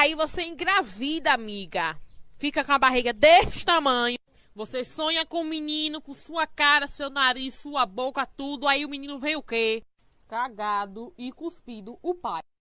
Aí você engravida, amiga. Fica com a barriga desse tamanho. Você sonha com o menino, com sua cara, seu nariz, sua boca, tudo. Aí o menino vem o quê? Cagado e cuspido o pai.